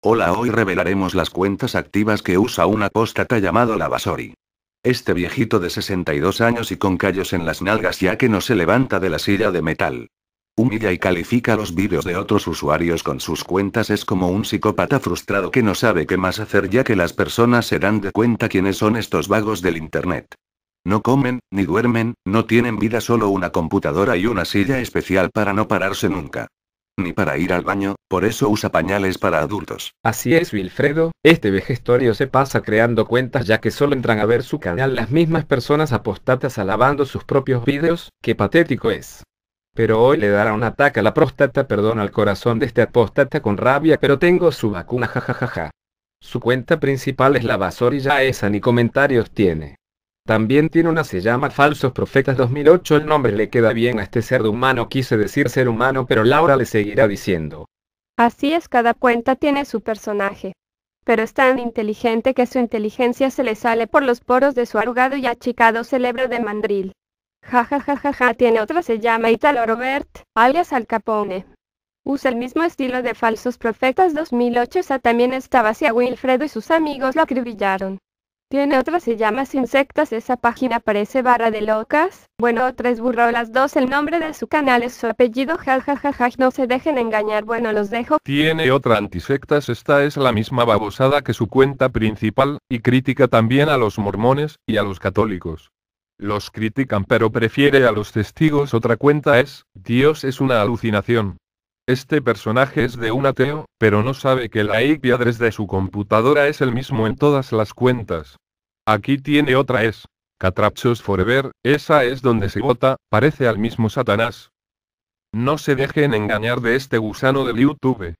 Hola, hoy revelaremos las cuentas activas que usa una apóstata llamado Lavasori. Este viejito de 62 años y con callos en las nalgas ya que no se levanta de la silla de metal. Humilla y califica los vídeos de otros usuarios con sus cuentas es como un psicópata frustrado que no sabe qué más hacer ya que las personas se dan de cuenta quiénes son estos vagos del Internet. No comen, ni duermen, no tienen vida, solo una computadora y una silla especial para no pararse nunca ni para ir al baño, por eso usa pañales para adultos. Así es, Wilfredo, este vejestorio se pasa creando cuentas ya que solo entran a ver su canal las mismas personas apostatas alabando sus propios vídeos, que patético es. Pero hoy le dará un ataque a la próstata, perdón al corazón de este apostata con rabia, pero tengo su vacuna jajajaja. Su cuenta principal es la y ya esa ni comentarios tiene. También tiene una se llama Falsos Profetas 2008. El nombre le queda bien a este ser humano. Quise decir ser humano, pero Laura le seguirá diciendo. Así es, cada cuenta tiene su personaje. Pero es tan inteligente que su inteligencia se le sale por los poros de su arrugado y achicado cerebro de mandril. Ja ja ja ja ja, tiene otra se llama Italo Robert, alias Al Capone. Usa el mismo estilo de Falsos Profetas 2008. Esa también estaba hacia a Wilfredo y sus amigos lo acribillaron. Tiene otra se llama Insectas, esa página parece barra de locas. Bueno, tres las dos, el nombre de su canal es su apellido, jajajaj no se dejen engañar, bueno, los dejo. Tiene otra antisectas, esta es la misma babosada que su cuenta principal, y critica también a los mormones, y a los católicos. Los critican pero prefiere a los testigos, otra cuenta es, Dios es una alucinación. Este personaje es de un ateo, pero no sabe que la IP address de su computadora es el mismo en todas las cuentas. Aquí tiene otra es. Catrapsos Forever, esa es donde se vota, parece al mismo Satanás. No se dejen engañar de este gusano del YouTube.